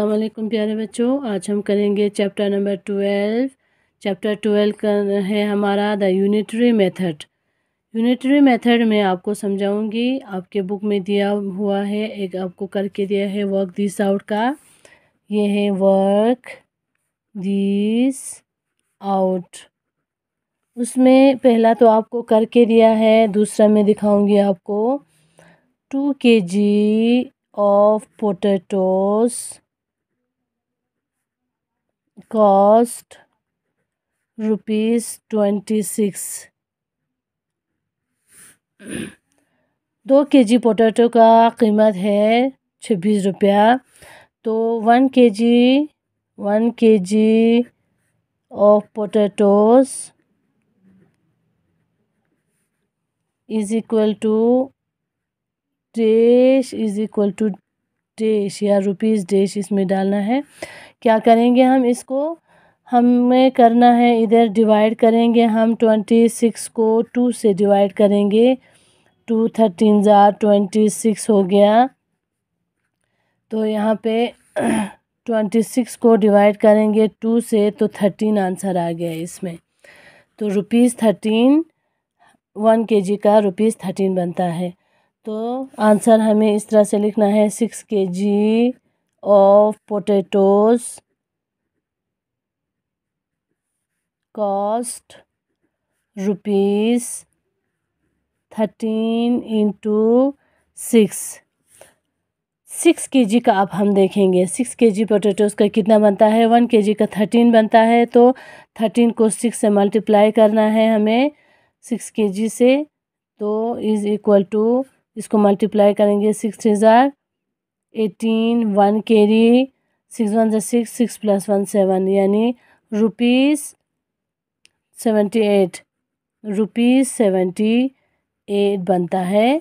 अल्लाम प्यारे बच्चों आज हम करेंगे chapter number twelve chapter twelve का है हमारा the unitary method unitary method में आपको समझाऊंगी आपके बुक में दिया हुआ है एक आपको करके दिया है वर्क दिस आउट का ये है वर्क दिस आउट उसमें पहला तो आपको करके दिया है दूसरा मैं दिखाऊंगी आपको two K G of potatoes cost rupees 26 दो के जी पोटैटो का कीमत है छब्बीस रुपया तो one K G one K G of potatoes is equal to dash is equal to dash या रुपीज़ डेश इसमें डालना है क्या करेंगे हम इसको हमें करना है इधर डिवाइड करेंगे हम ट्वेंटी सिक्स को टू से डिवाइड करेंगे टू थर्टीन ज़ार ट्वेंटी सिक्स हो गया तो यहाँ पे ट्वेंटी सिक्स को डिवाइड करेंगे टू से तो थर्टीन आंसर आ गया इसमें तो rupees thirteen one K G का रुपीज़ थर्टीन बनता है तो आंसर हमें इस तरह से लिखना है six K G of potatoes cost rupees 13 into six six K G का अब हम देखेंगे सिक्स के जी पोटेटोज़ का कितना बनता है वन के जी का थर्टीन बनता है तो थर्टीन को सिक्स से मल्टीप्लाई करना है हमें सिक्स के जी से तो इज़ इक्वल टू इसको मल्टीप्लाई करेंगे सिक्स हज़ार eighteen one carry six one ज़ा six six plus one seven यानी rupees seventy eight rupees seventy eight बनता है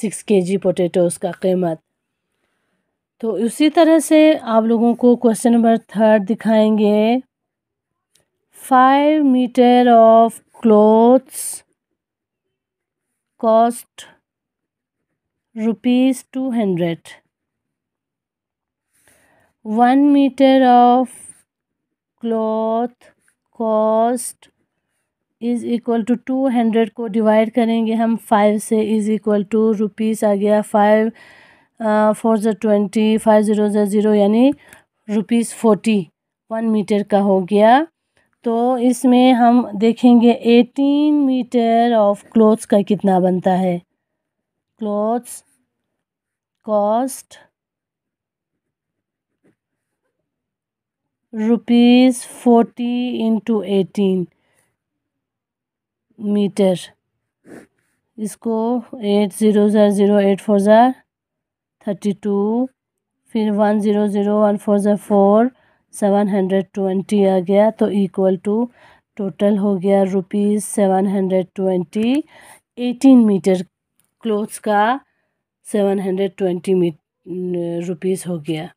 सिक्स के जी पोटैटोज़ का कीमत तो उसी तरह से आप लोगों को क्वेश्चन नंबर थर्ड दिखाएंगे five metre of clothes cost rupees two hundred one metre of cloth cost is equal to two hundred को डिवाइड करेंगे हम फाइव से इज़ इक्वल टू रुपीस आ गया फाइव फोर जो ट्वेंटी फाइव ज़ीरो जो zero यानी रुपीज़ फोर्टी वन मीटर का हो गया तो इसमें हम देखेंगे एटीन मीटर ऑफ क्लोथ्स का कितना बनता है clothes cost rupees forty into eighteen metre इसको एट ज़ीरो ज़ार ज़ीरो एट फोर ज़ार थर्टी टू फिर one zero zero one four ज़ार फोर सेवन हंड्रेड ट्वेंटी आ गया तो इक्वल टू टोटल हो गया rupees seven hundred twenty eighteen metre clothes का सेवन हंड्रेड ट्वेंटी मीट रुपीज़ हो गया